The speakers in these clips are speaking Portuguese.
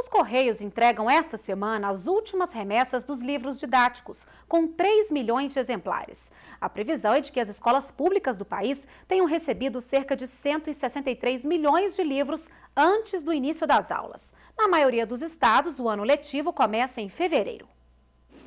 Os Correios entregam esta semana as últimas remessas dos livros didáticos, com 3 milhões de exemplares. A previsão é de que as escolas públicas do país tenham recebido cerca de 163 milhões de livros antes do início das aulas. Na maioria dos estados, o ano letivo começa em fevereiro.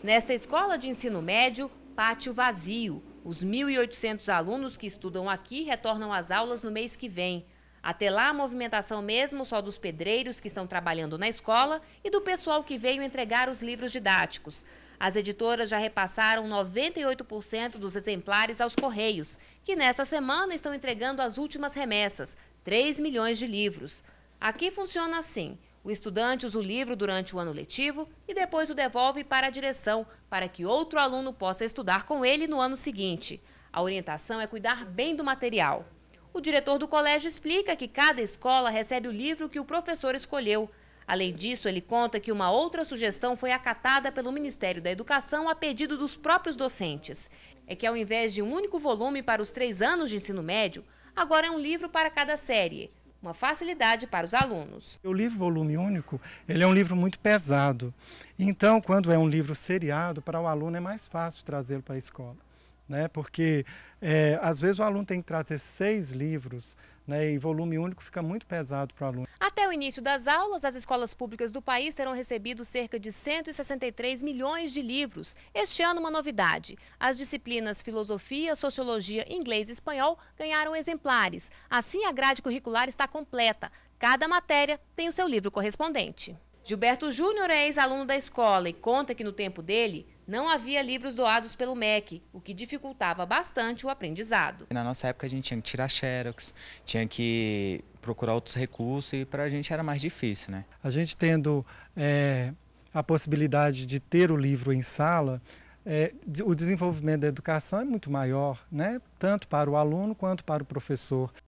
Nesta escola de ensino médio, pátio vazio. Os 1.800 alunos que estudam aqui retornam às aulas no mês que vem. Até lá, a movimentação mesmo só dos pedreiros que estão trabalhando na escola e do pessoal que veio entregar os livros didáticos. As editoras já repassaram 98% dos exemplares aos Correios, que nesta semana estão entregando as últimas remessas, 3 milhões de livros. Aqui funciona assim. O estudante usa o livro durante o ano letivo e depois o devolve para a direção, para que outro aluno possa estudar com ele no ano seguinte. A orientação é cuidar bem do material. O diretor do colégio explica que cada escola recebe o livro que o professor escolheu. Além disso, ele conta que uma outra sugestão foi acatada pelo Ministério da Educação a pedido dos próprios docentes. É que ao invés de um único volume para os três anos de ensino médio, agora é um livro para cada série. Uma facilidade para os alunos. O livro volume único, ele é um livro muito pesado. Então, quando é um livro seriado, para o aluno é mais fácil trazê-lo para a escola né? porque é, às vezes o aluno tem que trazer seis livros né, e volume único fica muito pesado para o aluno. Até o início das aulas, as escolas públicas do país terão recebido cerca de 163 milhões de livros. Este ano, uma novidade. As disciplinas Filosofia, Sociologia, Inglês e Espanhol ganharam exemplares. Assim, a grade curricular está completa. Cada matéria tem o seu livro correspondente. Gilberto Júnior é ex-aluno da escola e conta que no tempo dele, não havia livros doados pelo MEC, o que dificultava bastante o aprendizado. Na nossa época a gente tinha que tirar xerox, tinha que procurar outros recursos e para a gente era mais difícil. Né? A gente tendo é, a possibilidade de ter o livro em sala, é, o desenvolvimento da educação é muito maior, né? tanto para o aluno quanto para o professor.